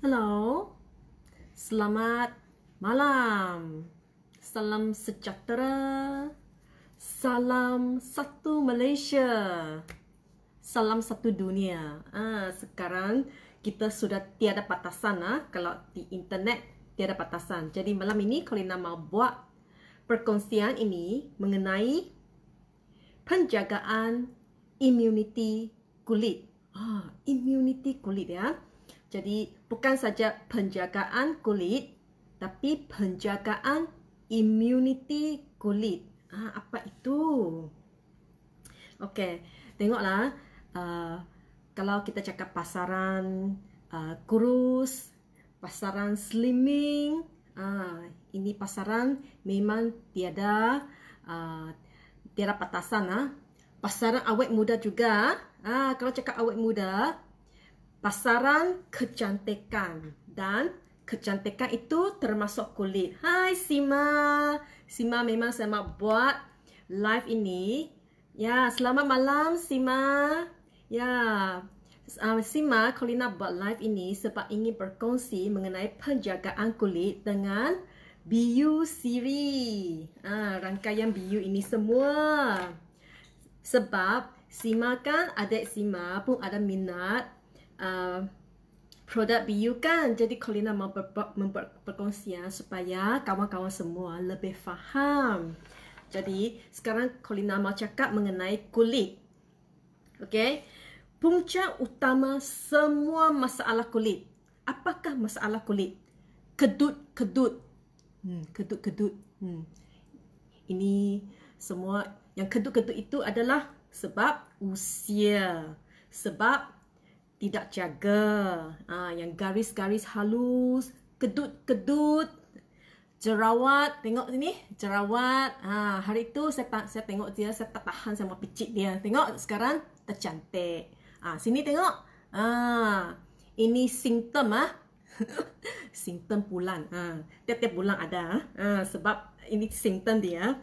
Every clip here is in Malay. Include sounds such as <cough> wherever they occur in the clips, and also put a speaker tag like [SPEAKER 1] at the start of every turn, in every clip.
[SPEAKER 1] Hello. Selamat malam. Salam sejahtera. Salam satu Malaysia. Salam satu dunia. Ah, sekarang kita sudah tiada batasan lah. kalau di internet tiada batasan. Jadi malam ini Kolina mau buat perkongsian ini mengenai penjagaan imuniti kulit. Ah, imuniti kulit ya. Jadi bukan saja penjagaan kulit tapi penjagaan immunity kulit. Ah apa itu? Okey, tengoklah uh, kalau kita cakap pasaran uh, kurus, pasaran slimming, ah uh, ini pasaran memang tiada uh, tiada batasan ah. Pasaran awet muda juga. Ah kalau cakap awet muda, pasaran kecantikan dan kecantikan itu termasuk kulit. Hai Sima. Sima memang saya nak buat live ini. Ya, selamat malam Sima. Ya. Um, Sima, Colina buat live ini sebab ingin berkongsi mengenai penjagaan kulit dengan BU Siri. Ah, rangkaian BU ini semua. Sebab Sima kan adik Sima pun ada minat Uh, produk BU kan. Jadi Colina mau membuat perkongsian supaya kawan-kawan semua lebih faham. Jadi sekarang Colina mau cakap mengenai kulit. Okey. Punca utama semua masalah kulit. Apakah masalah kulit? Kedut-kedut. Hmm, kedut-kedut. Hmm. Ini semua yang kedut-kedut itu adalah sebab usia. Sebab tidak jaga. Ha, yang garis-garis halus, kedut-kedut, jerawat. Tengok sini, jerawat. Ha, hari itu saya, saya tengok dia, saya tak tahan sama picit dia. Tengok sekarang, tercantik. Ha, sini tengok. Ha, ini simptom. ah. Ha. <laughs> simptom bulan. Ha, tiap-tiap pulang ada. Ha, sebab ini simptom dia.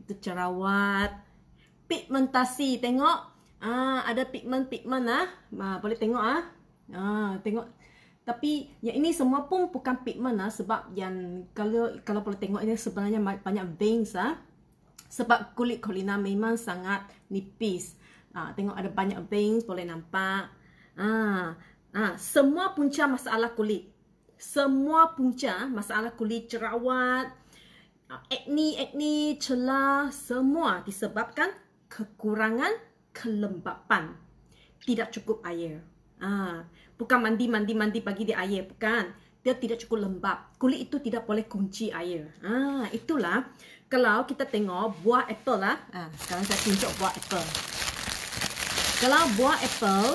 [SPEAKER 1] Itu jerawat. Pigmentasi, tengok. Ah, ada pigment-pigment ah. ah. Boleh tengok ah. Ah, tengok. Tapi yang ini semua pun bukan pigment ah sebab yang kalau kalau boleh tengok ini sebenarnya banyak veins ah. Sebab kulit Colina memang sangat nipis. Ah, tengok ada banyak veins boleh nampak. Ah, ah, semua punca masalah kulit. Semua punca ah, masalah kulit cerawat, ah, acne, acne, celah, semua disebabkan kekurangan kelembapan. Tidak cukup air. Ah, bukan mandi, mandi, mandi bagi dia air. Bukan. Dia tidak cukup lembap. Kulit itu tidak boleh kunci air. Ah, itulah. Kalau kita tengok buah apple lah. Ah, ha, sekarang saya tunjuk buah apple. Kalau buah apple.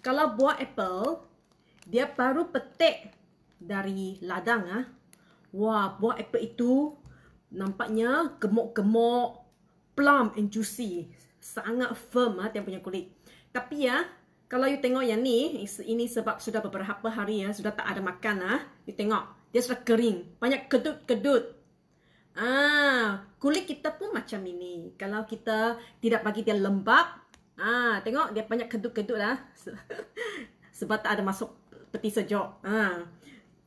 [SPEAKER 1] Kalau buah apple. Dia baru petik dari ladang ah. Wah, buah apple itu nampaknya gemuk-gemuk. Plum and juicy. Sangat firm ha, ah, dia punya kulit. Tapi ya, kalau you tengok yang ni, ini sebab sudah beberapa hari ya, sudah tak ada makan ah. Ha. You tengok, dia sudah kering. Banyak kedut-kedut. Ah, kulit kita pun macam ini. Kalau kita tidak bagi dia lembap. ah, tengok dia banyak kedut-kedut lah. <laughs> sebab tak ada masuk peti sejuk. Ah.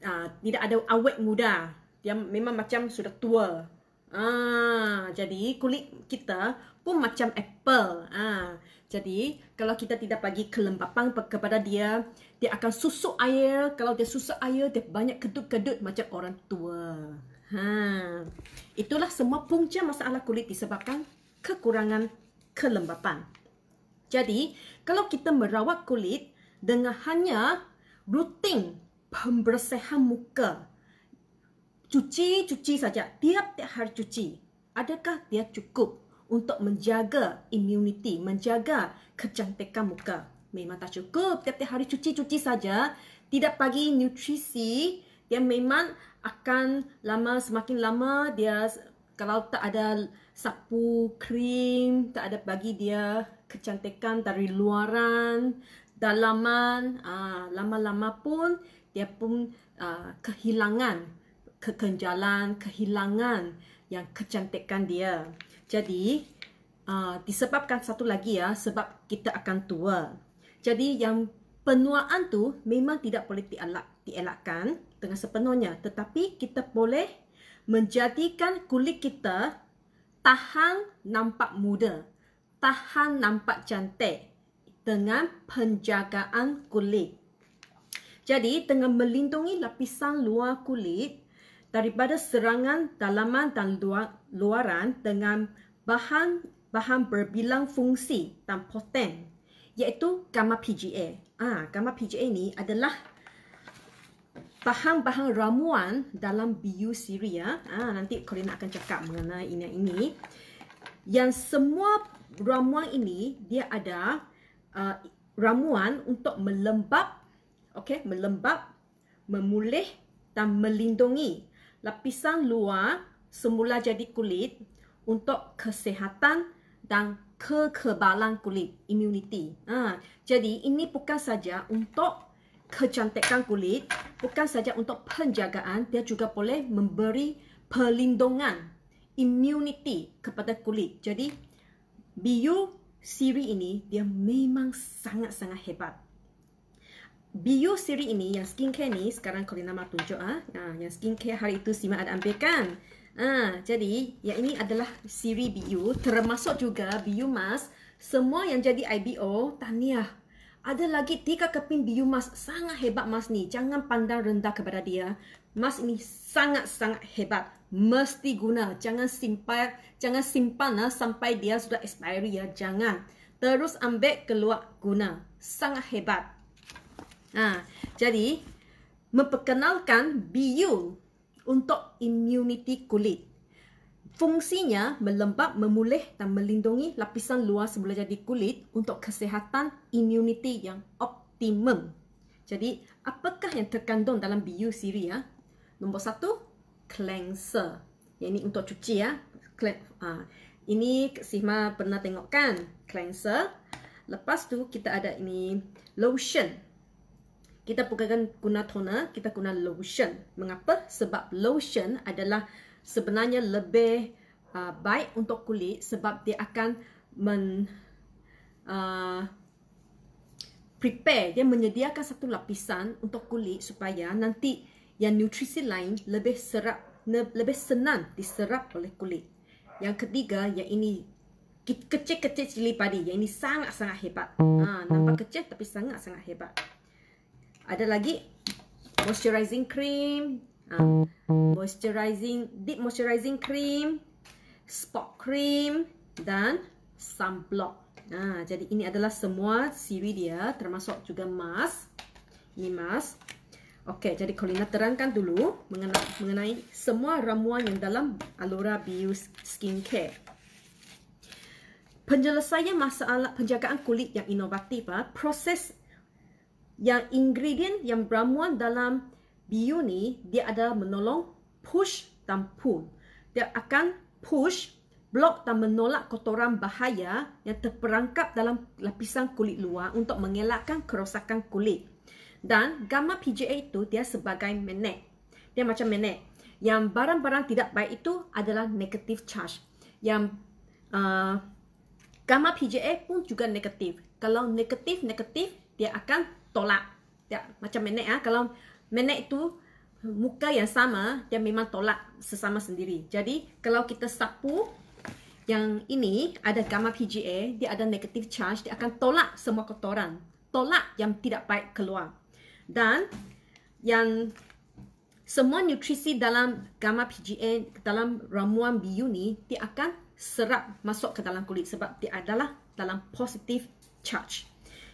[SPEAKER 1] ah. tidak ada awet muda. Dia memang macam sudah tua. Ah, jadi kulit kita pun macam apple. Ah, jadi kalau kita tidak bagi kelembapan kepada dia, dia akan susuk air. Kalau dia susuk air, dia banyak kedut-kedut macam orang tua. Ha. Itulah semua punca masalah kulit disebabkan kekurangan kelembapan. Jadi, kalau kita merawat kulit dengan hanya rutin pembersihan muka, cuci cuci saja tiap tiap hari cuci adakah dia cukup untuk menjaga imuniti, menjaga kecantikan muka memang tak cukup tiap tiap hari cuci cuci saja tidak bagi nutrisi dia memang akan lama semakin lama dia kalau tak ada sapu krim tak ada bagi dia kecantikan dari luaran dalaman uh, lama-lama pun dia pun uh, kehilangan kekenjalan, kehilangan yang kecantikan dia. Jadi, uh, disebabkan satu lagi ya, sebab kita akan tua. Jadi, yang penuaan tu memang tidak boleh dielak, dielakkan dengan sepenuhnya. Tetapi, kita boleh menjadikan kulit kita tahan nampak muda, tahan nampak cantik dengan penjagaan kulit. Jadi, dengan melindungi lapisan luar kulit, daripada serangan dalaman dan luaran dengan bahan-bahan berbilang fungsi dan poten iaitu gamma PGA. Ah, gamma PGA ini adalah bahan-bahan ramuan dalam BU siri ya. Ah, nanti Corina akan cakap mengenai ini ini. Yang semua ramuan ini dia ada uh, ramuan untuk melembap okey, melembap, memulih dan melindungi lapisan luar semula jadi kulit untuk kesehatan dan kekebalan kulit immunity. Ha. Jadi ini bukan saja untuk kecantikan kulit, bukan saja untuk penjagaan, dia juga boleh memberi perlindungan immunity kepada kulit. Jadi bio siri ini dia memang sangat-sangat hebat. Bio siri ini yang skincare ni sekarang kalau nama tunjuk ah. Ha? Ha, yang skincare hari itu Sima ada ambilkan. Ah, jadi yang ini adalah siri Bio termasuk juga Bio Mask semua yang jadi IBO tania. Ada lagi tiga keping Bio Mask sangat hebat mask ni. Jangan pandang rendah kepada dia. Mask ini sangat-sangat hebat. Mesti guna. Jangan simpan, jangan simpan ha, sampai dia sudah expiry ya. Jangan. Terus ambil keluar guna. Sangat hebat. Ha, jadi memperkenalkan BU untuk imuniti kulit. Fungsinya melembap, memulih dan melindungi lapisan luar sebelah jadi kulit untuk kesihatan imuniti yang optimum. Jadi, apakah yang terkandung dalam BU siri ya? Nombor satu, cleanser. Yang ini untuk cuci ya. Clean, ha. ini sihma pernah tengok kan? Cleanser. Lepas tu kita ada ini lotion kita bukan guna toner, kita guna lotion. Mengapa? Sebab lotion adalah sebenarnya lebih uh, baik untuk kulit sebab dia akan men uh, prepare, dia menyediakan satu lapisan untuk kulit supaya nanti yang nutrisi lain lebih serap, lebih senang diserap oleh kulit. Yang ketiga, yang ini kecil-kecil cili padi. Yang ini sangat-sangat hebat. Ha, nampak kecil tapi sangat-sangat hebat. Ada lagi moisturizing cream, ha, moisturizing deep moisturizing cream, spot cream dan sunblock. Ha, jadi ini adalah semua siri dia termasuk juga mask. Ini mask. Okey, jadi Colina terangkan dulu mengenai, mengenai semua ramuan yang dalam Alora Bio Skincare. penyelesaian masalah penjagaan kulit yang inovatif, ha, proses yang ingredient yang beramuan dalam bio ni dia ada menolong push dan pull. Dia akan push, blok dan menolak kotoran bahaya yang terperangkap dalam lapisan kulit luar untuk mengelakkan kerosakan kulit. Dan gamma PGA itu dia sebagai magnet. Dia macam magnet. Yang barang-barang tidak baik itu adalah negative charge. Yang uh, gamma PGA pun juga negatif. Kalau negatif-negatif, dia akan tolak. Ya, macam nenek ah, kalau nenek tu muka yang sama, dia memang tolak sesama sendiri. Jadi, kalau kita sapu yang ini ada gamma PGA, dia ada negative charge, dia akan tolak semua kotoran. Tolak yang tidak baik keluar. Dan yang semua nutrisi dalam gamma PGA, dalam ramuan biu ni, dia akan serap masuk ke dalam kulit sebab dia adalah dalam positive charge.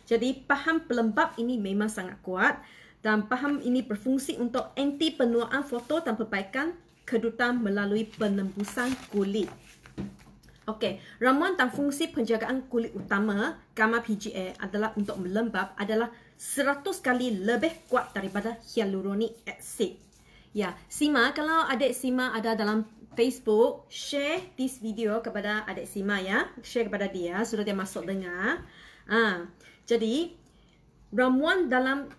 [SPEAKER 1] Jadi paham pelembap ini memang sangat kuat dan paham ini berfungsi untuk anti penuaan foto dan perbaikan kedutan melalui penembusan kulit. Okey, ramuan dan fungsi penjagaan kulit utama gamma PGA adalah untuk melembap adalah 100 kali lebih kuat daripada hyaluronic acid. Ya, Sima, kalau adik Sima ada dalam Facebook, share this video kepada adik Sima ya. Share kepada dia, sudah dia masuk dengar. Ah, jadi ramuan dalam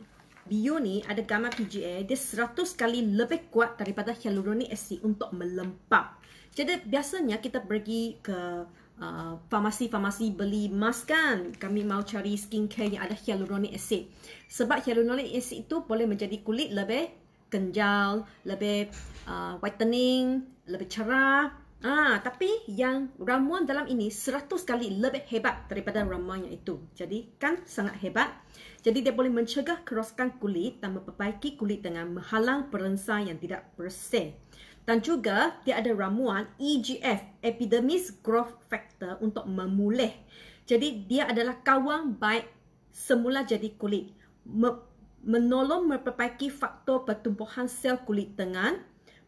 [SPEAKER 1] bio ni ada gamma PGA dia 100 kali lebih kuat daripada hyaluronic acid untuk melempap. Jadi biasanya kita pergi ke uh, farmasi-farmasi beli mask kan kami mau cari skincare yang ada hyaluronic acid sebab hyaluronic acid itu boleh menjadi kulit lebih kenjal, lebih uh, whitening, lebih cerah Ah, tapi yang ramuan dalam ini 100 kali lebih hebat daripada ramuan yang itu. Jadi kan sangat hebat. Jadi dia boleh mencegah kerosakan kulit dan memperbaiki kulit dengan menghalang perensa yang tidak bersih. Dan juga dia ada ramuan EGF, Epidermis Growth Factor untuk memulih. Jadi dia adalah kawan baik semula jadi kulit. menolong memperbaiki faktor pertumbuhan sel kulit dengan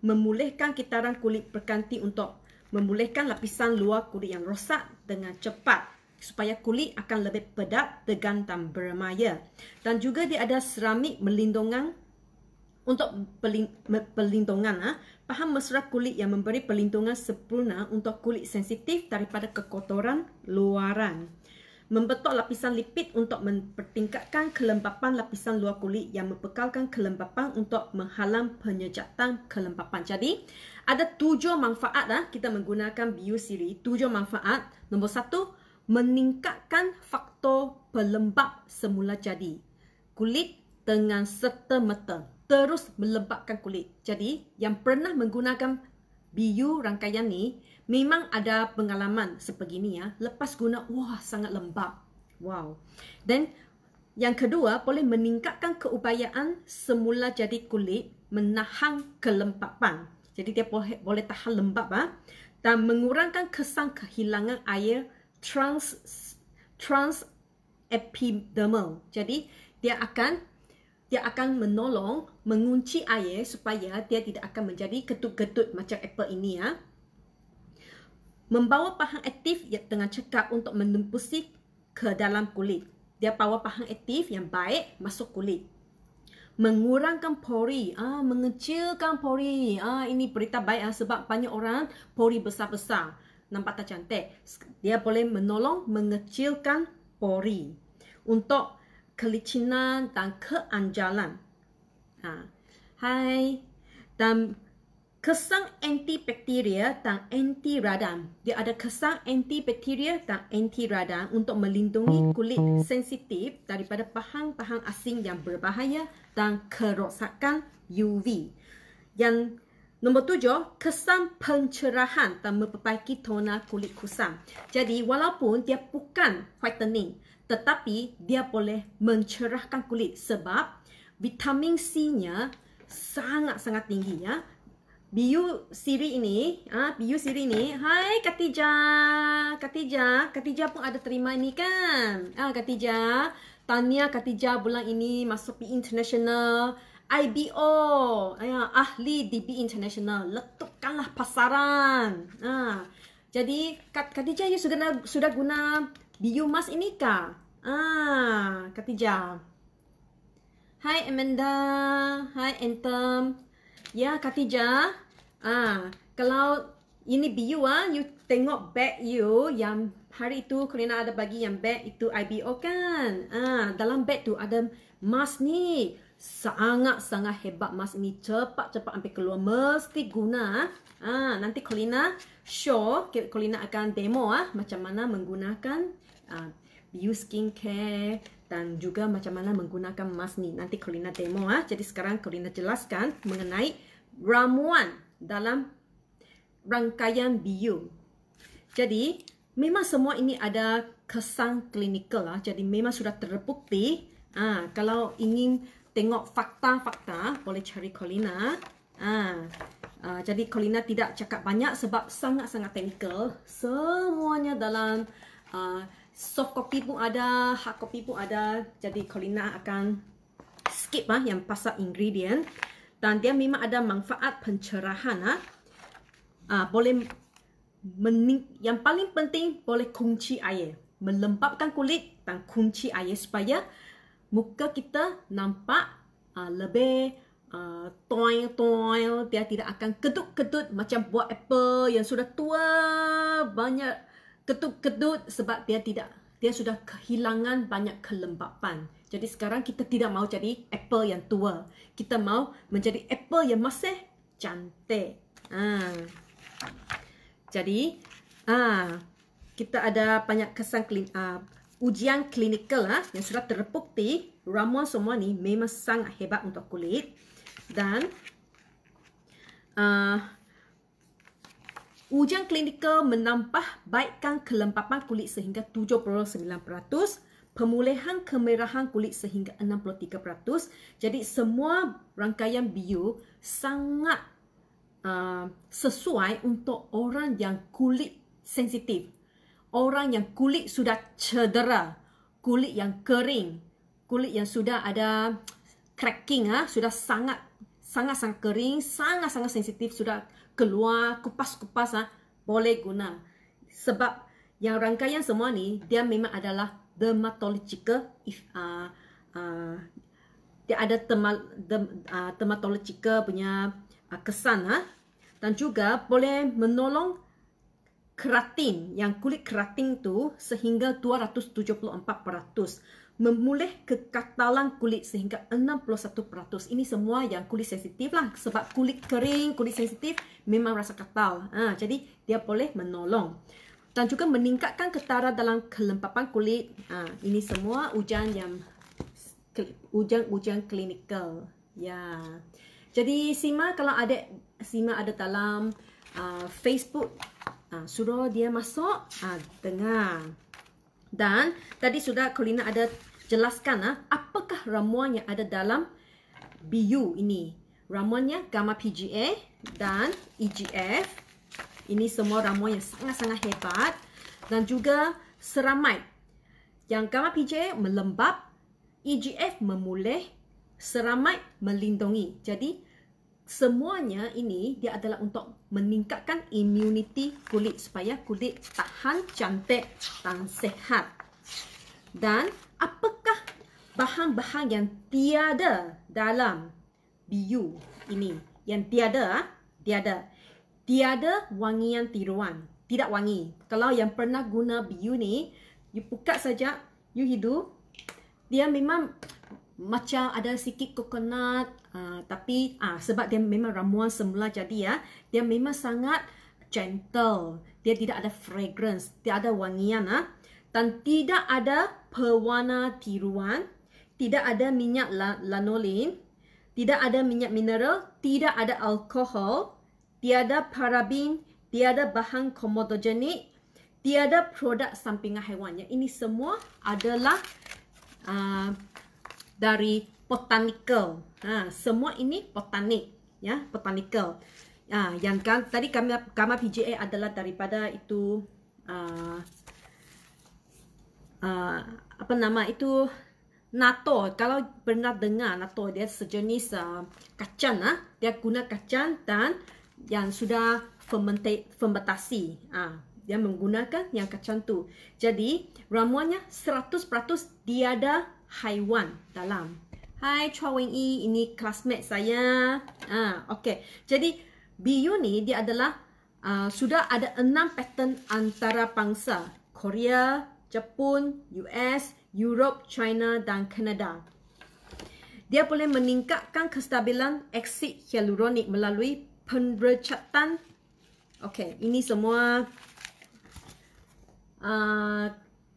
[SPEAKER 1] memulihkan kitaran kulit berganti untuk Membolehkan lapisan luar kulit yang rosak dengan cepat supaya kulit akan lebih pedat, tegang dan bermaya. Dan juga dia ada seramik melindungan untuk perlindungan. paham ah. mesra kulit yang memberi perlindungan sempurna untuk kulit sensitif daripada kekotoran luaran membetul lapisan lipid untuk mempertingkatkan kelembapan lapisan luar kulit yang membekalkan kelembapan untuk menghalang penyejatan kelembapan. Jadi, ada tujuh manfaat lah kita menggunakan bio Biosiri. Tujuh manfaat. Nombor satu, meningkatkan faktor pelembap semula jadi. Kulit dengan serta-merta terus melembapkan kulit. Jadi, yang pernah menggunakan BU rangkaian ni memang ada pengalaman sebegini ya. Lepas guna, wah sangat lembab. Wow. Dan yang kedua, boleh meningkatkan keupayaan semula jadi kulit menahan kelembapan. Jadi dia boleh, boleh tahan lembab ha? dan mengurangkan kesan kehilangan air trans trans epidermal. Jadi dia akan dia akan menolong mengunci air supaya dia tidak akan menjadi ketut-ketut macam apple ini ya. Membawa pahang aktif yang tengah cekap untuk menembusi ke dalam kulit. Dia bawa pahang aktif yang baik masuk kulit. Mengurangkan pori, ah mengecilkan pori. Ah ini berita baik ah, sebab banyak orang pori besar-besar. Nampak tak cantik? Dia boleh menolong mengecilkan pori. Untuk kelicinan dan keanjalan. Ha. Hai. Dan kesan antibakteria dan anti radang. Dia ada kesan antibakteria dan anti radang untuk melindungi kulit sensitif daripada bahan-bahan asing yang berbahaya dan kerosakan UV. Yang nombor tujuh, kesan pencerahan dan memperbaiki tona kulit kusam. Jadi walaupun dia bukan whitening, tetapi dia boleh mencerahkan kulit sebab vitamin C-nya sangat-sangat tinggi ya. Biu siri ini, ah ha, biu siri ini. Hai Katija, Katija, Katija pun ada terima ini kan? Ah ha, Katija, Tania Katija bulan ini masuk di international IBO, ya, ahli DB International, letupkanlah pasaran. Ah, ha, jadi Kat Katija you sudah sudah guna Mas ini kah? Ah, Katijah. Hi Amanda, Hi Anthem. Ya, Katijah. Ah, kalau ini bio ah, you tengok bag you yang hari itu Karina ada bagi yang bag itu IBO kan? Ah, dalam bag tu ada mask ni. Sangat-sangat hebat mask ni. Cepat-cepat sampai keluar. Mesti guna. Ah, ah nanti Kolina show. Kolina akan demo ah, macam mana menggunakan ah, Bio skincare dan juga macam mana menggunakan mask ni. Nanti Corina demo ah. Jadi sekarang Corina jelaskan mengenai ramuan dalam rangkaian bio. Jadi memang semua ini ada kesan klinikal lah. Jadi memang sudah terbukti. Ah, kalau ingin tengok fakta-fakta boleh cari Corina. Ah, ah, jadi Kolina tidak cakap banyak sebab sangat-sangat teknikal. Semuanya dalam ah, soft copy pun ada, hard copy pun ada. Jadi Colina akan skip lah yang pasal ingredient dan dia memang ada manfaat pencerahan ah. Ah boleh mening yang paling penting boleh kunci air, melembapkan kulit dan kunci air supaya muka kita nampak uh, lebih uh, ah, toil toil dia tidak akan kedut kedut macam buah apple yang sudah tua banyak ketuk-ketuk sebab dia tidak dia sudah kehilangan banyak kelembapan. Jadi sekarang kita tidak mau jadi apple yang tua. Kita mau menjadi apple yang masih cantik. Ha. Jadi ha. kita ada banyak kesan klin, uh, ujian klinikal ha, yang sudah terbukti ramuan semua ni memang sangat hebat untuk kulit dan ah Ujian klinikal menambah baikkan kelembapan kulit sehingga 79%, pemulihan kemerahan kulit sehingga 63%. Jadi semua rangkaian bio sangat uh, sesuai untuk orang yang kulit sensitif. Orang yang kulit sudah cedera, kulit yang kering, kulit yang sudah ada cracking ah, sudah sangat sangat-sangat kering, sangat-sangat sensitif sudah keluar, kupas-kupas ah, boleh guna. Sebab yang rangkaian semua ni dia memang adalah dermatological if uh, uh, dia ada terma, derm, uh, ah, dermatological punya uh, kesan ha. Dan juga boleh menolong keratin yang kulit keratin tu sehingga 274% memulih kekatalan kulit sehingga 61%. Ini semua yang kulit sensitif lah. Sebab kulit kering, kulit sensitif memang rasa katal. Ha, jadi, dia boleh menolong. Dan juga meningkatkan ketara dalam kelembapan kulit. Ha, ini semua ujian yang ujian-ujian klinikal. Ya. Jadi, Sima kalau ada Sima ada dalam uh, Facebook, uh, suruh dia masuk uh, dengar. Dan tadi sudah Kolina ada jelaskan ah, apakah ramuan yang ada dalam BU ini. Ramuannya gamma PGA dan EGF. Ini semua ramuan yang sangat-sangat hebat. Dan juga seramai. Yang gamma PGA melembab, EGF memulih, seramai melindungi. Jadi, semuanya ini dia adalah untuk meningkatkan imuniti kulit supaya kulit tahan cantik dan sehat. Dan apakah bahan-bahan yang tiada dalam BU ini? Yang tiada, tiada. Tiada wangian tiruan. Tidak wangi. Kalau yang pernah guna BU ni, you pukat saja, you hidu, dia memang macam ada sikit coconut uh, tapi uh, sebab dia memang ramuan semula jadi ya dia memang sangat gentle dia tidak ada fragrance tidak ada wangian ah, dan tidak ada pewarna tiruan tidak ada minyak lanolin tidak ada minyak mineral tidak ada alkohol tiada paraben tiada bahan komodogenik tiada produk sampingan haiwan ya ini semua adalah uh, dari botanical. Ha, semua ini botanik, ya, botanical. Ha, yang kan, tadi kami, gamma PGA adalah daripada itu uh, uh, apa nama itu nato. Kalau pernah dengar nato dia sejenis uh, kacang ah, ha? dia guna kacang dan yang sudah fermentasi. ha dia menggunakan yang kacang tu. Jadi ramuannya 100% dia ada Wan dalam. Hai Chua Wing Yi, ini classmate saya. Ah, ha, okay. Jadi BU ni dia adalah uh, sudah ada enam pattern antara bangsa. Korea, Jepun, US, Europe, China dan Canada. Dia boleh meningkatkan kestabilan exit hyaluronik melalui penrecatan. Okay, ini semua uh,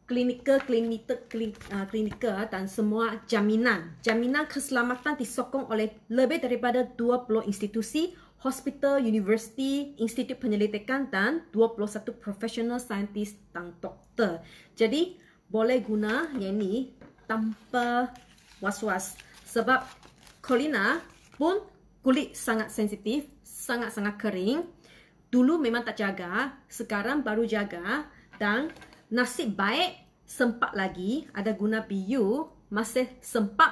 [SPEAKER 1] klinikal klinikal klinikal ah, ah, dan semua jaminan jaminan keselamatan disokong oleh lebih daripada 20 institusi hospital university institut penyelidikan dan 21 profesional saintis dan doktor jadi boleh guna yang ni tanpa was-was sebab kolina pun kulit sangat sensitif sangat-sangat kering dulu memang tak jaga sekarang baru jaga dan nasib baik sempat lagi ada guna PU masih sempat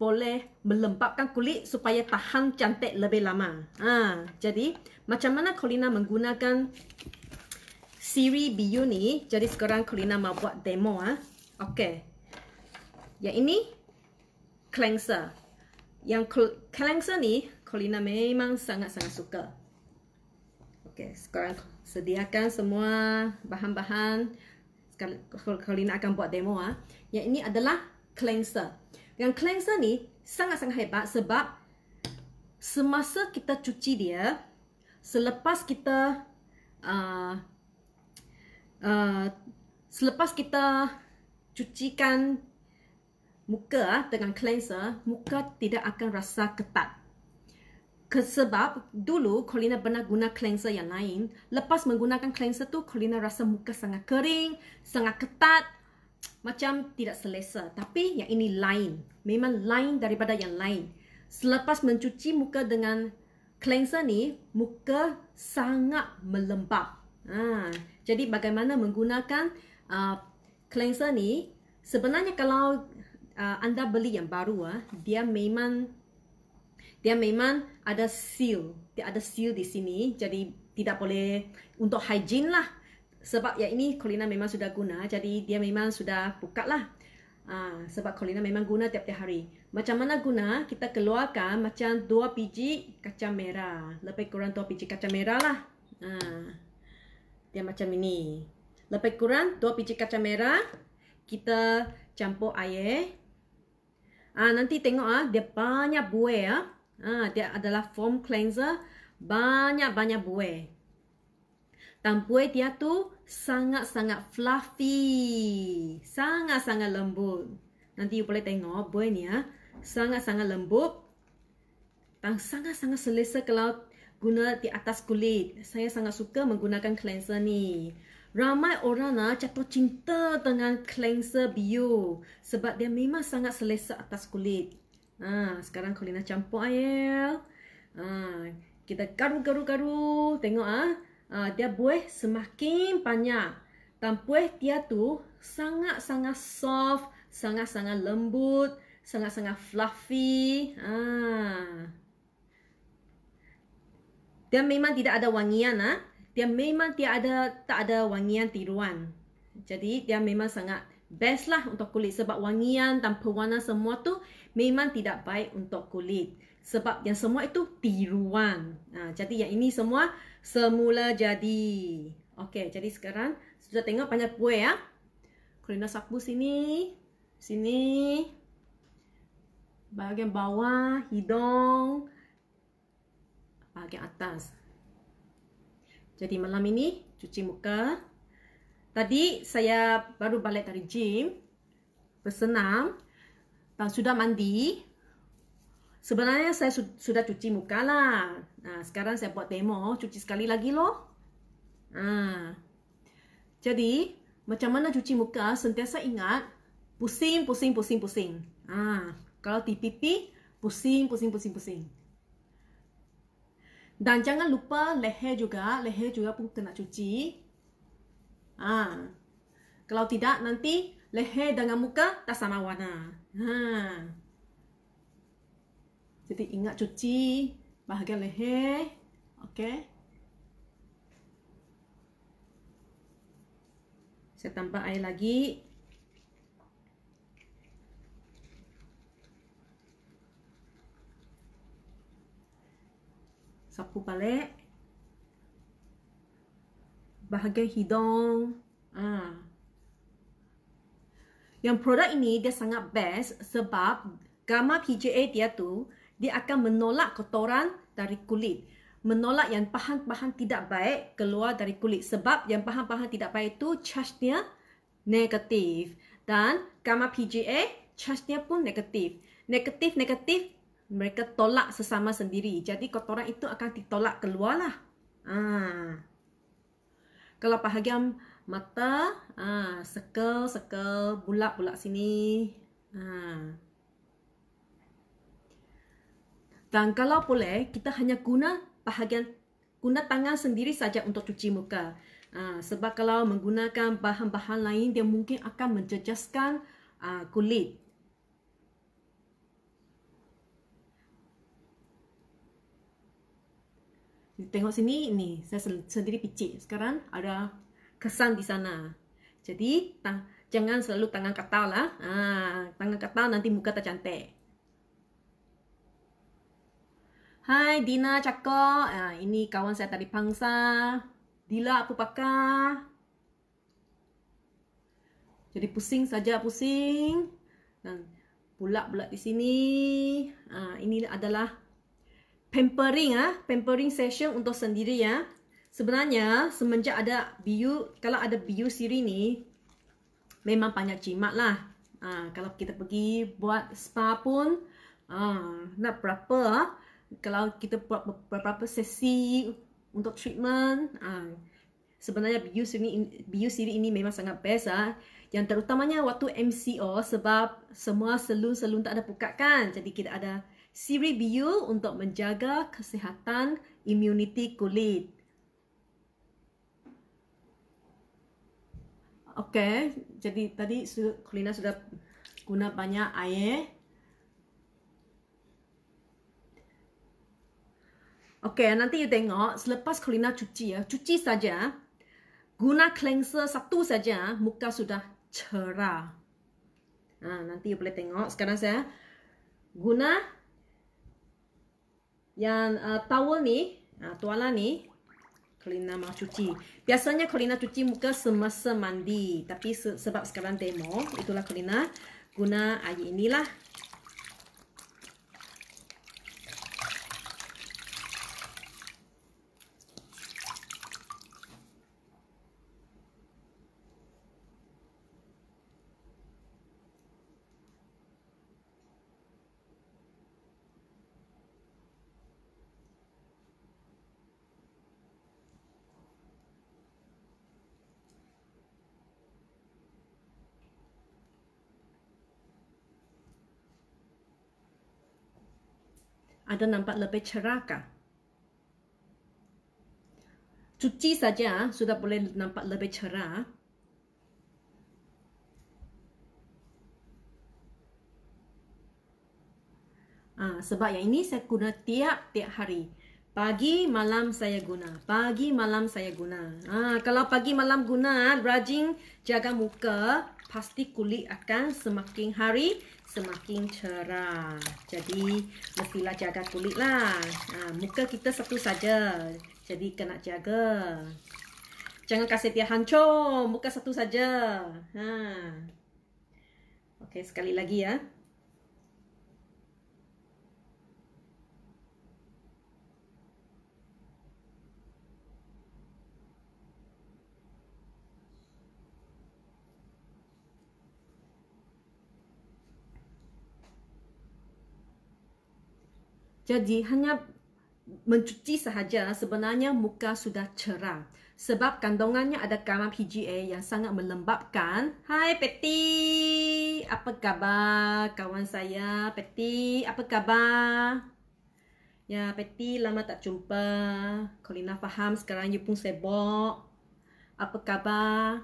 [SPEAKER 1] boleh melembapkan kulit supaya tahan cantik lebih lama. Ha, jadi macam mana Kolina menggunakan siri BU ni? Jadi sekarang Kolina mau buat demo ah. Ha. Okey. Yang ini cleanser. Yang cleanser ni Kolina memang sangat-sangat suka. Okey, sekarang sediakan semua bahan-bahan. Kalau Carolina akan buat demo ah. Yang ini adalah cleanser. Yang cleanser ni sangat-sangat hebat sebab semasa kita cuci dia, selepas kita uh, uh, selepas kita cucikan muka ah, dengan cleanser, muka tidak akan rasa ketat. Kesebab dulu Colina pernah guna cleanser yang lain Lepas menggunakan cleanser tu Colina rasa muka sangat kering Sangat ketat Macam tidak selesa Tapi yang ini lain Memang lain daripada yang lain Selepas mencuci muka dengan cleanser ni Muka sangat melembab ha. Jadi bagaimana menggunakan uh, cleanser ni Sebenarnya kalau uh, anda beli yang baru uh, Dia memang dia memang ada seal. Dia ada seal di sini. Jadi tidak boleh untuk hygiene lah. Sebab ya ini Kolina memang sudah guna. Jadi dia memang sudah buka lah. Ha, sebab Kolina memang guna tiap-tiap hari. Macam mana guna? Kita keluarkan macam dua biji kacang merah. Lebih kurang dua biji kacang merah lah. Ha, dia macam ini. Lebih kurang dua biji kacang merah. Kita campur air. Ah ha, nanti tengok ah dia banyak buih ah. Ha ha, dia adalah foam cleanser banyak-banyak buih dan buih dia tu sangat-sangat fluffy sangat-sangat lembut nanti you boleh tengok buih ni ya sangat-sangat lembut dan sangat-sangat selesa kalau guna di atas kulit saya sangat suka menggunakan cleanser ni Ramai orang nak ah, jatuh cinta dengan cleanser bio sebab dia memang sangat selesa atas kulit. Ha, sekarang Colina campur air. Ha, kita garu garu garu. Tengok ah. Ha. Ha, dia buih semakin banyak. Dan buih dia tu sangat-sangat soft, sangat-sangat lembut, sangat-sangat fluffy. Ha. Dia memang tidak ada wangian ah. Ha. Dia memang tidak ada tak ada wangian tiruan. Jadi dia memang sangat best lah untuk kulit sebab wangian dan pewarna semua tu memang tidak baik untuk kulit sebab yang semua itu tiruan. Ha, jadi yang ini semua semula jadi. Okey, jadi sekarang sudah tengok banyak kue ya. Kerana sapu sini, sini, bahagian bawah, hidung, bahagian atas. Jadi malam ini cuci muka. Tadi saya baru balik dari gym Bersenam Dan sudah mandi Sebenarnya saya su sudah cuci muka lah nah, Sekarang saya buat demo Cuci sekali lagi loh nah. Jadi Macam mana cuci muka Sentiasa ingat Pusing, pusing, pusing, pusing nah, Kalau di pipi Pusing, pusing, pusing, pusing Dan jangan lupa leher juga Leher juga pun kena cuci Ha. Kalau tidak nanti leher dengan muka tak sama warna. Ha. Jadi ingat cuci bahagian leher. Okey. Saya tambah air lagi. Sapu balik bahagian hidung. Ah. Yang produk ini dia sangat best sebab gamma PGA dia tu dia akan menolak kotoran dari kulit. Menolak yang bahan-bahan tidak baik keluar dari kulit sebab yang bahan-bahan tidak baik itu charge dia negatif dan gamma PGA charge dia pun negatif. Negatif negatif mereka tolak sesama sendiri. Jadi kotoran itu akan ditolak keluar lah. Ah. Kalau bahagian mata, ha, sekel circle, circle, bulat-bulat sini. Ha. Dan kalau boleh, kita hanya guna bahagian, guna tangan sendiri saja untuk cuci muka. Ha, sebab kalau menggunakan bahan-bahan lain, dia mungkin akan menjejaskan ha, kulit. tengok sini ni saya sendiri picit sekarang ada kesan di sana jadi ta- jangan selalu tangan kata lah ha, tangan kata nanti muka tak cantik Hai Dina cakap ha, ini kawan saya tadi pangsa Dila apa pakar jadi pusing saja pusing Pulak bulat di sini ha, ini adalah pampering ah, pampering session untuk sendiri ya. Sebenarnya semenjak ada BU, kalau ada BU siri ni memang banyak jimat lah. Ha, kalau kita pergi buat spa pun ha, nak berapa ah. Kalau kita buat beberapa sesi untuk treatment ha, Sebenarnya BU siri, ini, BU siri ini memang sangat best ah. Yang terutamanya waktu MCO sebab semua selun selun tak ada buka kan Jadi kita ada Siri Bio untuk menjaga kesihatan imuniti kulit. Okey, jadi tadi Kulina sudah guna banyak air. Okey, nanti you tengok selepas Kulina cuci ya, cuci saja. Guna cleanser satu saja, muka sudah cerah. Ha, nanti you boleh tengok. Sekarang saya guna yang uh, towel ni, uh, tuala ni, Kelina mau cuci. Biasanya Kelina cuci muka semasa mandi. Tapi se sebab sekarang demo, itulah Kelina guna air inilah. Ada nampak lebih cerahkah? Cuci saja ah, sudah boleh nampak lebih cerah. Ah, sebab yang ini saya guna tiap-tiap hari. Pagi malam saya guna. Pagi malam saya guna. Ah, kalau pagi malam guna, ah, rajin jaga muka, pasti kulit akan semakin hari semakin cerah. Jadi mestilah jaga kulit lah. Ha, muka kita satu saja. Jadi kena jaga. Jangan kasih dia hancur. Muka satu saja. Ha. Okey, sekali lagi ya. Jadi hanya mencuci sahaja sebenarnya muka sudah cerah. Sebab kandungannya ada garam PGA yang sangat melembabkan. Hai Peti, apa khabar kawan saya? Peti, apa khabar? Ya Peti, lama tak jumpa. Kolina faham sekarang you pun sibuk. Apa khabar?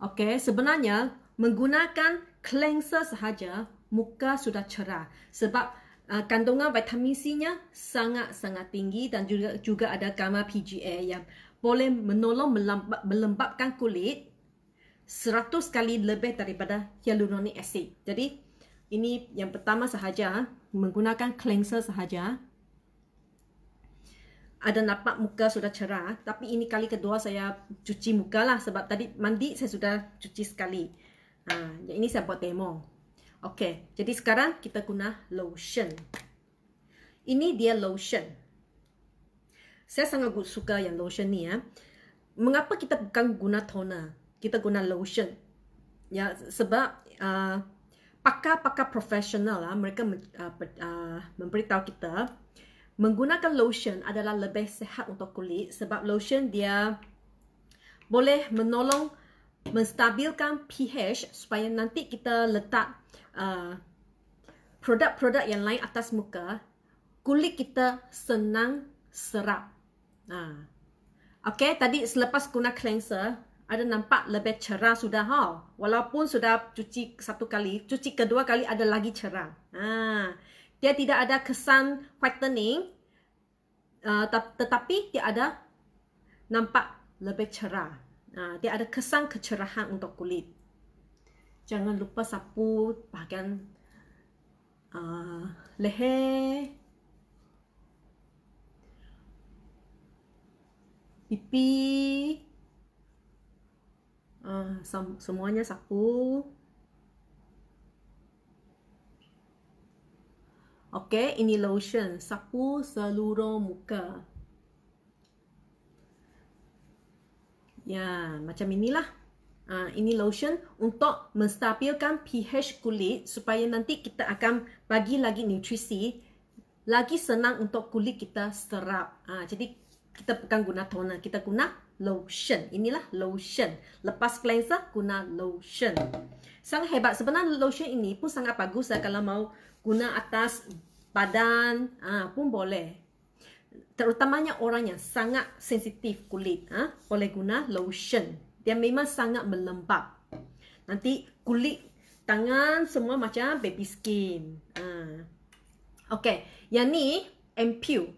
[SPEAKER 1] Okey, sebenarnya menggunakan cleanser sahaja, muka sudah cerah. Sebab uh, kandungan vitamin C-nya sangat-sangat tinggi dan juga juga ada gamma PGA yang boleh menolong melembab, melembabkan kulit 100 kali lebih daripada hyaluronic acid. Jadi ini yang pertama sahaja menggunakan cleanser sahaja. Ada nampak muka sudah cerah, tapi ini kali kedua saya cuci muka lah sebab tadi mandi saya sudah cuci sekali. Ha, ini saya buat demo. Okey, jadi sekarang kita guna lotion. Ini dia lotion. Saya sangat suka yang lotion ni ya. Mengapa kita bukan guna toner? Kita guna lotion. Ya, sebab uh, pakar-pakar profesional lah, mereka uh, ah, ber, uh, ah, memberitahu kita menggunakan lotion adalah lebih sehat untuk kulit sebab lotion dia boleh menolong menstabilkan pH supaya nanti kita letak uh, produk-produk uh, yang lain atas muka, kulit kita senang serap. Ha. Okay, tadi selepas guna cleanser, ada nampak lebih cerah sudah ha. Walaupun sudah cuci satu kali, cuci kedua kali ada lagi cerah. Ha. Dia tidak ada kesan whitening, uh, tetapi dia ada nampak lebih cerah. Ha, dia ada kesan kecerahan untuk kulit. Jangan lupa sapu bahagian uh, leher, pipi, uh, sem semuanya sapu. Okey, ini lotion. Sapu seluruh muka. Ya, macam inilah. Uh, ini lotion untuk menstabilkan pH kulit supaya nanti kita akan bagi lagi nutrisi lagi senang untuk kulit kita serap. Uh, jadi kita bukan guna toner, kita guna lotion. Inilah lotion. Lepas cleanser guna lotion. Sangat hebat sebenarnya lotion ini pun sangat bagus lah kalau mau guna atas badan uh, pun boleh terutamanya orang yang sangat sensitif kulit ha, boleh guna lotion dia memang sangat melembap. nanti kulit tangan semua macam baby skin ha. ok yang ni ampu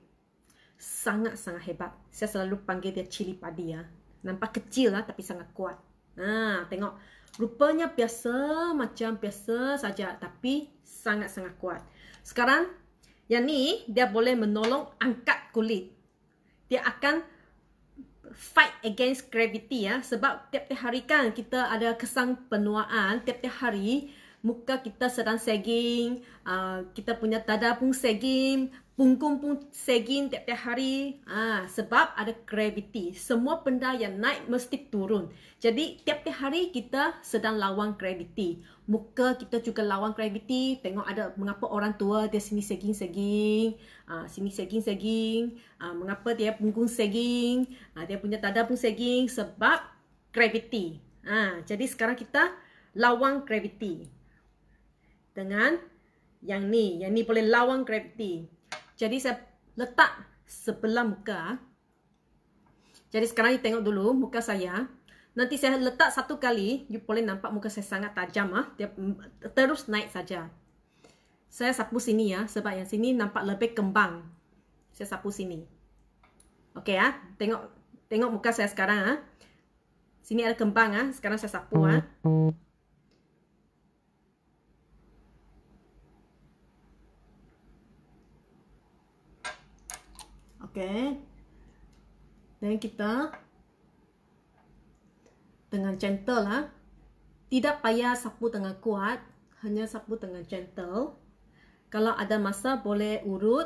[SPEAKER 1] sangat-sangat hebat saya selalu panggil dia cili padi ya. nampak kecil lah tapi sangat kuat ha, tengok rupanya biasa macam biasa saja tapi sangat-sangat kuat sekarang yang ni dia boleh menolong angkat kulit. Dia akan fight against gravity ya sebab tiap-tiap hari kan kita ada kesan penuaan tiap-tiap hari muka kita sedang sagging uh, kita punya dada pun sagging Pungkung pung segin tiap-tiap hari ha, sebab ada gravity. Semua benda yang naik mesti turun. Jadi tiap-tiap hari kita sedang lawan gravity. Muka kita juga lawan gravity. Tengok ada mengapa orang tua dia sini segin-segin, ha, sini segin-segin, ha, mengapa dia pungkung segin, ha, dia punya dada pun segin sebab gravity. Ha, jadi sekarang kita lawan gravity dengan yang ni. Yang ni boleh lawan gravity. Jadi saya letak sebelah muka. Jadi sekarang ni tengok dulu muka saya. Nanti saya letak satu kali, you boleh nampak muka saya sangat tajam ah. Dia terus naik saja. Saya sapu sini ya sebab yang sini nampak lebih kembang. Saya sapu sini. Okey ya, tengok tengok muka saya sekarang ah. Sini ada kembang ah, sekarang saya sapu ah. okay? Dan kita dengan gentle lah. Tidak payah sapu dengan kuat, hanya sapu dengan gentle. Kalau ada masa boleh urut,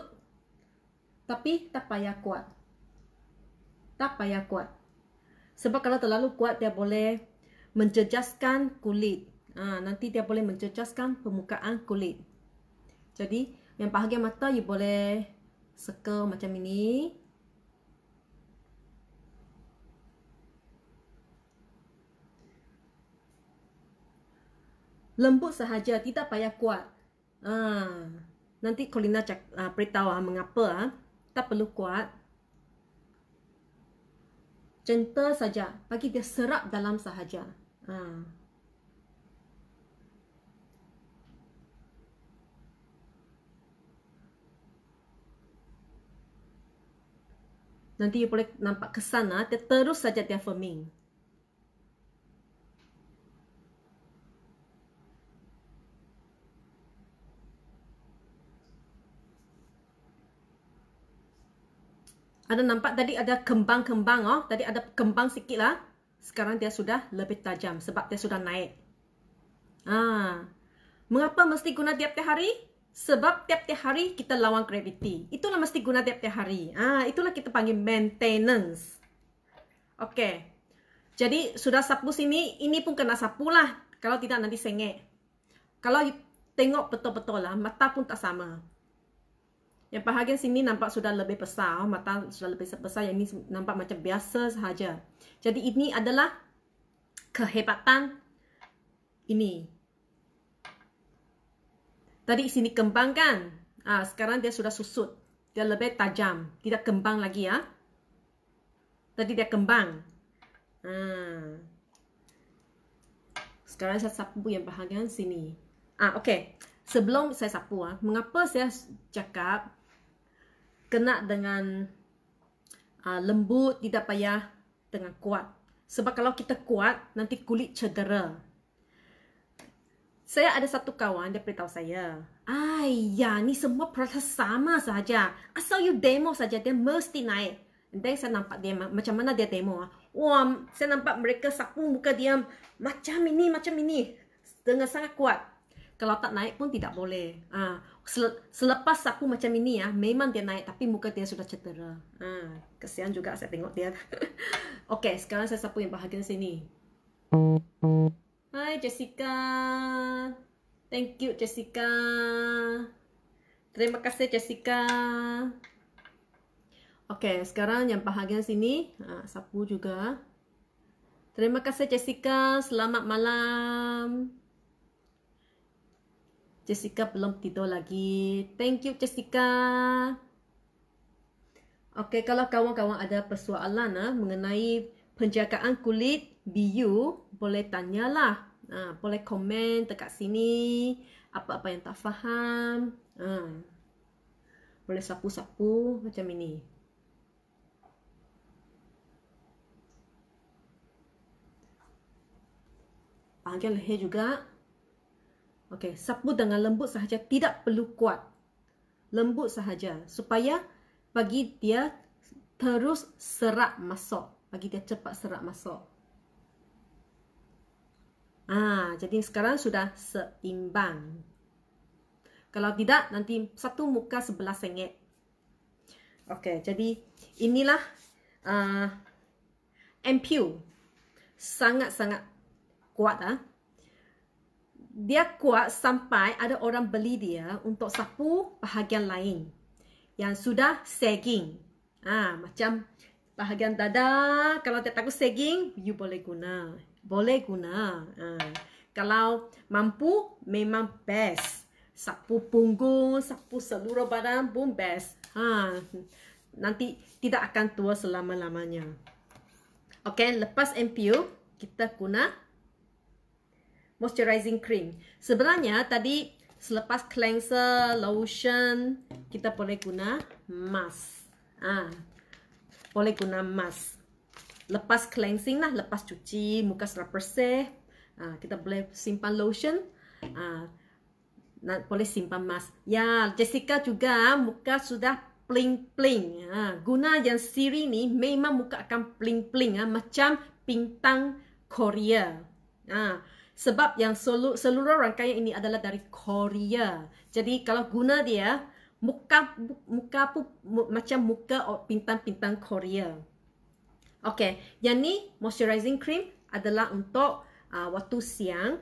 [SPEAKER 1] tapi tak payah kuat. Tak payah kuat. Sebab kalau terlalu kuat dia boleh menjejaskan kulit. Ha, nanti dia boleh menjejaskan permukaan kulit. Jadi yang bahagian mata you boleh circle macam ini lembut sahaja tidak payah kuat ha. nanti Colina cak, uh, beritahu uh, mengapa uh, tak perlu kuat gentle saja bagi dia serap dalam sahaja ha. Nanti you boleh nampak kesan lah. Dia terus saja dia firming. Ada nampak tadi ada kembang-kembang oh. Tadi ada kembang sikit lah. Sekarang dia sudah lebih tajam sebab dia sudah naik. Ah. Mengapa mesti guna tiap-tiap hari? Sebab tiap-tiap hari kita lawan gravity. Itulah mesti guna tiap-tiap hari. Ah, itulah kita panggil maintenance. Okey. Jadi sudah sapu sini, ini pun kena sapu lah. Kalau tidak nanti sengit. Kalau tengok betul-betul lah, mata pun tak sama. Yang bahagian sini nampak sudah lebih besar. Oh, mata sudah lebih besar. Yang ini nampak macam biasa sahaja. Jadi ini adalah kehebatan Ini. Tadi sini kembang kan? Ah, sekarang dia sudah susut. Dia lebih tajam, tidak kembang lagi ya. Tadi dia kembang. Ha. Sekarang saya sapu yang bahagian sini. Ah, okey. Sebelum saya sapu ah, mengapa saya cakap kena dengan uh, lembut tidak payah dengan kuat. Sebab kalau kita kuat nanti kulit cedera. Saya ada satu kawan dia beritahu saya. ayah ni semua proses sama saja. Asal you demo saja dia mesti naik. And then saya nampak dia macam mana dia demo ah. Wah, saya nampak mereka sapu muka dia macam ini, macam ini. Dengan sangat kuat. Kalau tak naik pun tidak boleh. Ah, selepas sapu macam ini ya, memang dia naik tapi muka dia sudah cedera. Ah, kesian juga saya tengok dia. <laughs> Okey, sekarang saya sapu yang bahagian sini. Hi Jessica. Thank you Jessica. Terima kasih Jessica. Okay, sekarang yang bahagian sini, ha, sapu juga. Terima kasih Jessica, selamat malam. Jessica belum tidur lagi. Thank you Jessica. Okay, kalau kawan-kawan ada persoalan ha, mengenai penjagaan kulit, BU, boleh tanya lah. Ha, ah, boleh komen dekat sini. Apa-apa yang tak faham. Ha. Boleh sapu-sapu macam ini. Panggil leher juga. Okey, sapu dengan lembut sahaja. Tidak perlu kuat. Lembut sahaja. Supaya bagi dia terus serap masuk. Bagi dia cepat serap masuk. Ah, jadi sekarang sudah seimbang. Kalau tidak, nanti satu muka sebelah sengit. Okey, jadi inilah uh, ah, MPU. Sangat-sangat kuat. Ah. Dia kuat sampai ada orang beli dia untuk sapu bahagian lain. Yang sudah sagging. Ah, macam bahagian dada. Kalau tak takut sagging, you boleh guna boleh guna. Ha. Kalau mampu, memang best. Sapu punggung, sapu seluruh badan pun best. Ha. Nanti tidak akan tua selama-lamanya. okay lepas MPU, kita guna moisturizing cream. Sebenarnya tadi selepas cleanser, lotion, kita boleh guna mask. Ha, boleh guna mask lepas cleansing lah, lepas cuci muka secara bersih, ah, kita boleh simpan lotion, ah, boleh simpan mask. Ya, Jessica juga ah, muka sudah pling-pling. Guna yang siri ni memang muka akan pling-pling macam pintang Korea. Sebab yang seluruh rangkaian ini adalah dari Korea. Jadi kalau guna dia, muka muka pun macam muka pintang-pintang Korea. Okey, yang ni moisturizing cream adalah untuk uh, waktu siang.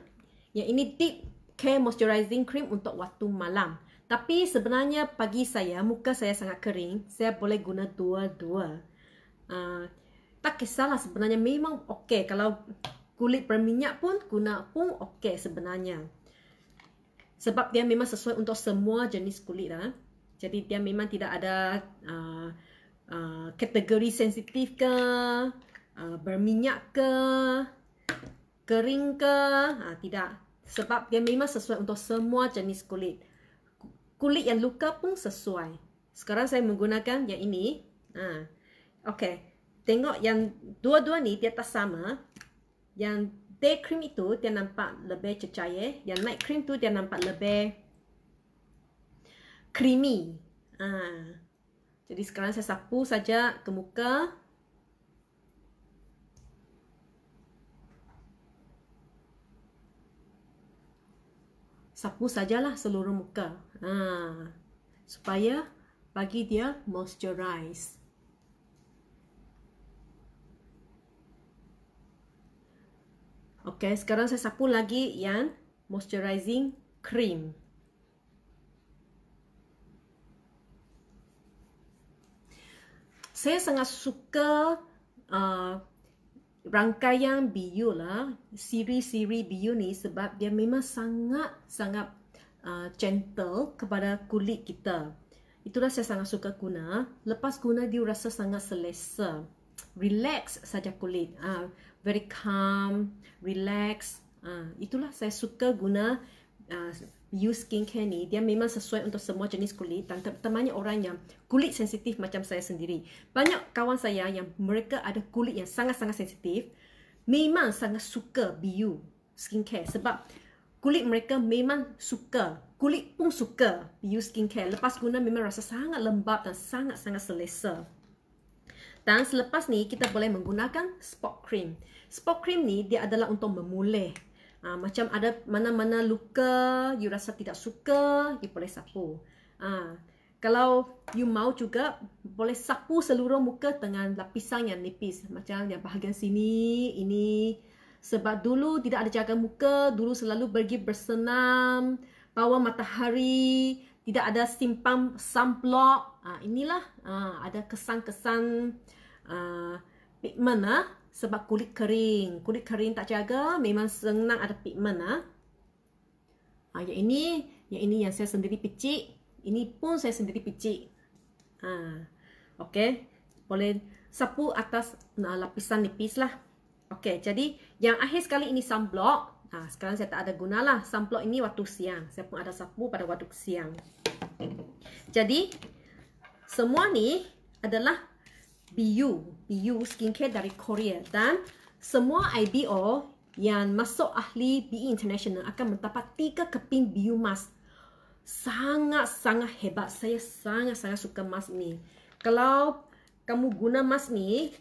[SPEAKER 1] Yang ini deep care moisturizing cream untuk waktu malam. Tapi sebenarnya pagi saya, muka saya sangat kering. Saya boleh guna dua-dua. Uh, tak kisahlah sebenarnya memang okey. Kalau kulit berminyak pun guna pun okey sebenarnya. Sebab dia memang sesuai untuk semua jenis kulit. Lah. Jadi dia memang tidak ada... Uh, uh, kategori sensitif ke, uh, berminyak ke, kering ke, uh, tidak. Sebab dia memang sesuai untuk semua jenis kulit. Kulit yang luka pun sesuai. Sekarang saya menggunakan yang ini. Uh, okay. Tengok yang dua-dua ni dia tak sama. Yang day cream itu dia nampak lebih cecair. Yang night cream tu dia nampak lebih creamy. Ah. Jadi sekarang saya sapu saja ke muka. Sapu sajalah seluruh muka. Ha. Supaya bagi dia moisturize. Okey, sekarang saya sapu lagi yang moisturizing cream. saya sangat suka uh, rangkaian BU lah, siri-siri BU ni sebab dia memang sangat-sangat uh, gentle kepada kulit kita. Itulah saya sangat suka guna. Lepas guna, dia rasa sangat selesa. Relax saja kulit. Uh, very calm, relax. Uh, itulah saya suka guna uh, use skincare ni dia memang sesuai untuk semua jenis kulit dan terutamanya orang yang kulit sensitif macam saya sendiri. Banyak kawan saya yang mereka ada kulit yang sangat-sangat sensitif memang sangat suka BU skincare sebab kulit mereka memang suka. Kulit pun suka BU skincare. Lepas guna memang rasa sangat lembab dan sangat-sangat selesa. Dan selepas ni kita boleh menggunakan spot cream. Spot cream ni dia adalah untuk memulih Uh, macam ada mana-mana luka, you rasa tidak suka, you boleh sapu. Uh, kalau you mau juga, boleh sapu seluruh muka dengan lapisan yang nipis. Macam yang bahagian sini, ini. Sebab dulu tidak ada jaga muka, dulu selalu pergi bersenam, bawa matahari, tidak ada simpan sunblock. Uh, inilah uh, ada kesan-kesan uh, pigment. Uh sebab kulit kering. Kulit kering tak jaga, memang senang ada pigment ah. Ha, yang ini, yang ini yang saya sendiri picit. Ini pun saya sendiri picit. Ha. Ah, okay, Boleh sapu atas nah, lapisan nipis lah. Okay, jadi yang akhir sekali ini sunblock. Ha, sekarang saya tak ada guna lah. sunblock ini waktu siang. Saya pun ada sapu pada waktu siang. Jadi semua ni adalah BU BU skincare dari Korea dan semua IBO yang masuk ahli BE International akan mendapat tiga keping BU mask sangat-sangat hebat saya sangat-sangat suka mask ni kalau kamu guna mask ni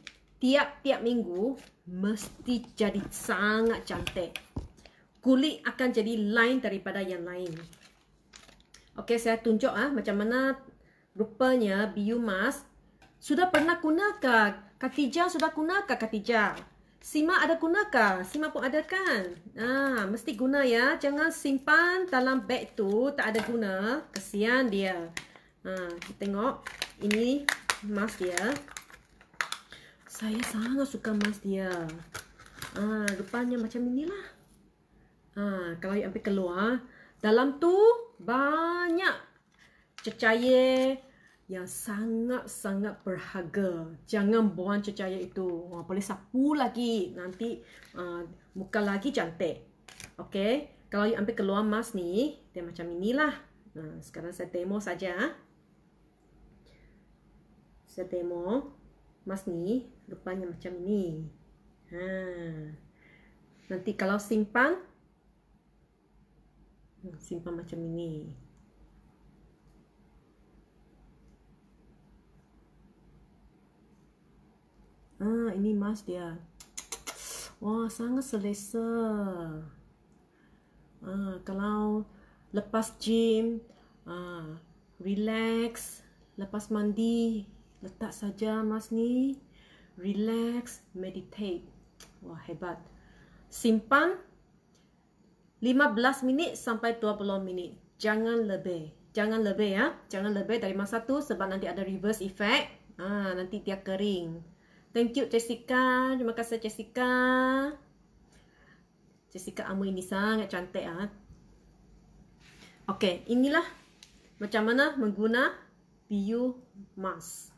[SPEAKER 1] tiap-tiap minggu mesti jadi sangat cantik kulit akan jadi lain daripada yang lain Okey, saya tunjuk ah macam mana rupanya BU mask sudah pernah gunakah katijah? Sudah gunakah katijah? Sima ada gunakah? Sima pun ada kan? Ah, mesti guna ya. Jangan simpan dalam beg tu. Tak ada guna. Kesian dia. Ah, kita tengok. Ini emas dia. Saya sangat suka emas dia. Ah, rupanya macam inilah. Ah, kalau you ambil keluar. Dalam tu banyak cecair yang sangat-sangat berharga. Jangan buang cecair itu. Oh, boleh sapu lagi. Nanti uh, muka lagi cantik. Okey. Kalau you ambil keluar mask ni, dia macam inilah. Nah, sekarang saya demo saja. Ah. Saya demo mask ni. Rupanya macam ni. Ha. Nanti kalau simpan, hmm, simpan macam ini. Ah, ini mas dia. Wah, sangat selesa. Ah, kalau lepas gym, ah, relax, lepas mandi, letak saja mas ni. Relax, meditate. Wah, hebat. Simpan 15 minit sampai 20 minit. Jangan lebih. Jangan lebih ya. Jangan lebih dari masa tu sebab nanti ada reverse effect. Ah, nanti dia kering. Thank you Jessica. Terima kasih Jessica. Jessica Amu ini sangat cantik ah. Okey, inilah macam mana mengguna BU mask.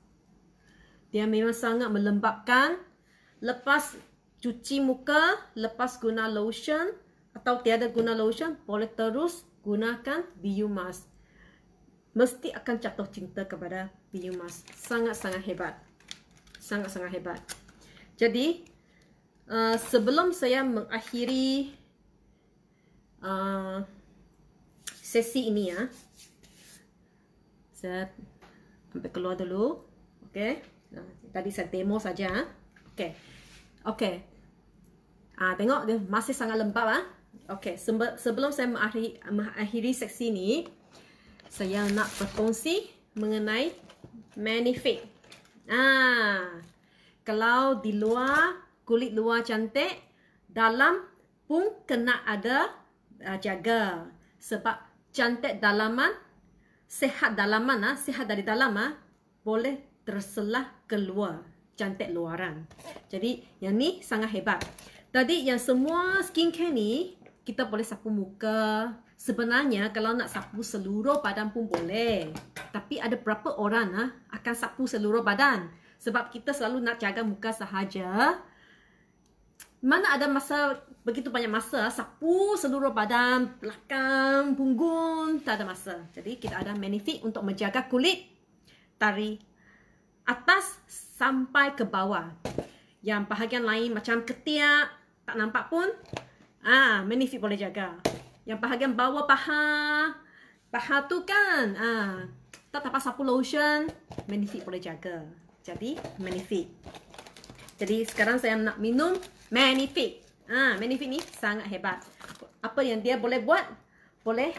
[SPEAKER 1] Dia memang sangat melembapkan. Lepas cuci muka, lepas guna lotion atau tiada guna lotion, boleh terus gunakan BU mask. Mesti akan jatuh cinta kepada BU mask. Sangat-sangat hebat sangat-sangat hebat. Jadi, uh, sebelum saya mengakhiri uh, sesi ini ya. Saya sampai keluar dulu. okay. Nah, tadi saya demo saja. okay. Okay. Ah uh, tengok dia masih sangat lembab ah. Okay. sebelum saya mengakhiri, mengakhiri sesi ini, saya nak berkongsi mengenai Manifest. Ah, kalau di luar kulit luar cantik, dalam pun kena ada uh, jaga sebab cantik dalaman, sehat dalaman ah, sehat dari dalam ah, boleh terselah keluar cantik luaran. Jadi yang ni sangat hebat. Tadi yang semua skincare ni kita boleh sapu muka, Sebenarnya kalau nak sapu seluruh badan pun boleh. Tapi ada berapa orang ah akan sapu seluruh badan? Sebab kita selalu nak jaga muka sahaja. Mana ada masa begitu banyak masa ah, sapu seluruh badan, belakang, punggung, tak ada masa. Jadi kita ada benefit untuk menjaga kulit dari atas sampai ke bawah. Yang bahagian lain macam ketiak tak nampak pun ah benefit boleh jaga. Yang bahagian bawah paha Paha tu kan ah, Tak dapat sapu lotion Magnifique boleh jaga Jadi Magnifique Jadi sekarang saya nak minum Magnifique ah, ha, Magnifique ni sangat hebat Apa yang dia boleh buat Boleh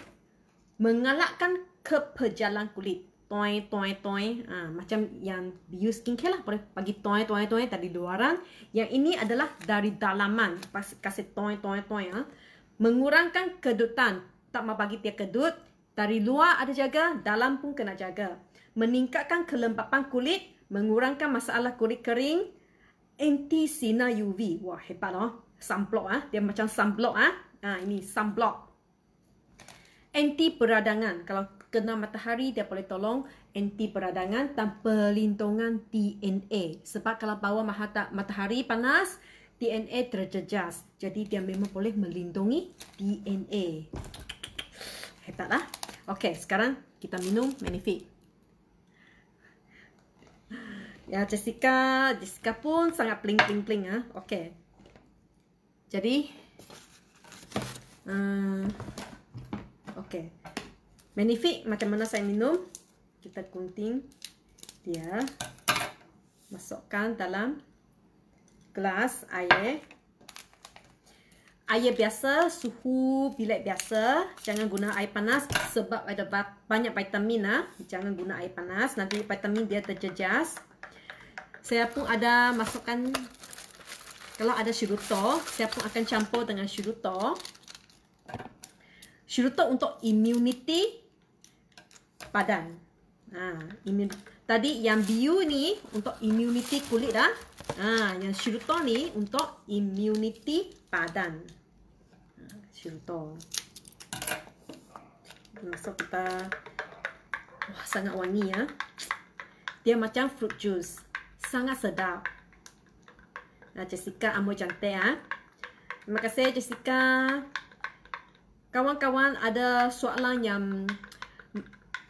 [SPEAKER 1] Mengalakkan keperjalan kulit Toi, toi, toi ah, ha, Macam yang skin care lah Boleh bagi toi, toi, toi Dari luaran Yang ini adalah dari dalaman Kasih toi, toi, toi ah mengurangkan kedutan tak mahu bagi dia kedut dari luar ada jaga dalam pun kena jaga meningkatkan kelembapan kulit mengurangkan masalah kulit kering anti sinar UV wah hebat oh sunblock ah dia macam sunblock ah ah ini sunblock anti peradangan kalau kena matahari dia boleh tolong anti peradangan dan pelintongan DNA sebab kalau bawa matahari panas DNA terjejas. Jadi dia memang boleh melindungi DNA. Hebatlah. Okey, sekarang kita minum Magnifique. Ya, Jessica, Jessica pun sangat pling pling pling ah. Ha? Okey. Jadi uh, Okey. Magnifique macam mana saya minum? Kita gunting dia. Masukkan dalam gelas air. Air biasa, suhu bilik biasa. Jangan guna air panas sebab ada banyak vitamin. Lah. Jangan guna air panas. Nanti vitamin dia terjejas. Saya pun ada masukkan... Kalau ada syuruto, saya pun akan campur dengan syuruto. Syuruto untuk immunity badan. ah immunity. Tadi yang bio ni untuk immunity kulit dah. Ha, yang Shiruto ni untuk immunity badan. Ha, Shiruto. Masuk kita. Wah, sangat wangi ya. Dia macam fruit juice. Sangat sedap. Nah, ha, Jessica amboi cantik ya. Ha. Terima kasih Jessica. Kawan-kawan ada soalan yang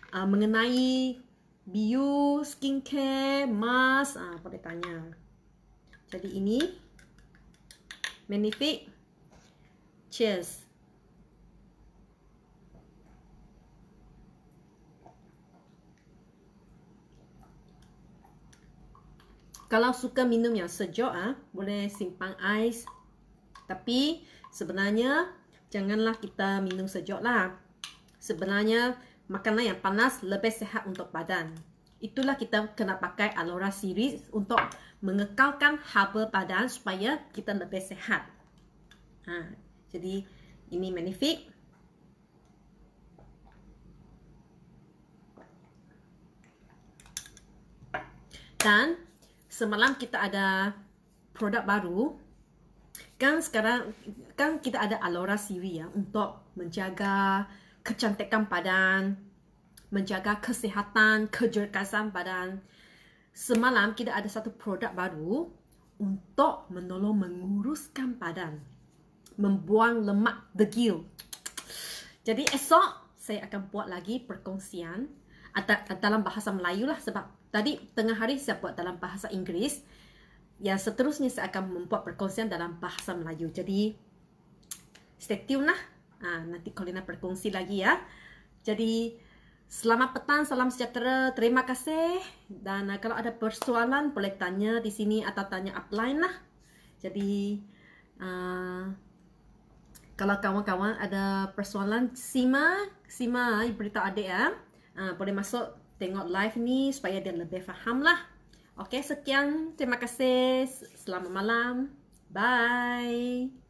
[SPEAKER 1] uh, mengenai bio, skincare, mask, ah boleh tanya. Jadi ini Magnific. Cheers. Kalau suka minum yang sejuk ah, boleh simpan ais. Tapi sebenarnya janganlah kita minum sejuk lah. Sebenarnya makanan yang panas lebih sehat untuk badan. Itulah kita kena pakai Alora series untuk mengekalkan haba badan supaya kita lebih sehat. Ha, jadi ini magnifik. Dan semalam kita ada produk baru. Kan sekarang kan kita ada Alora series ya untuk menjaga kecantikan badan, menjaga kesihatan, kejerkasan badan. Semalam kita ada satu produk baru untuk menolong menguruskan badan, membuang lemak degil. Jadi esok saya akan buat lagi perkongsian dalam bahasa Melayu lah sebab tadi tengah hari saya buat dalam bahasa Inggeris. Yang seterusnya saya akan membuat perkongsian dalam bahasa Melayu. Jadi stay tune lah. Ah, nanti Colina berkongsi lagi ya. Jadi selamat petang, salam sejahtera, terima kasih. Dan uh, kalau ada persoalan boleh tanya di sini atau tanya upline lah. Jadi uh, kalau kawan-kawan ada persoalan, Sima, Sima berita adik ya. Uh, boleh masuk tengok live ni supaya dia lebih faham lah. Okey, sekian. Terima kasih. Selamat malam. Bye.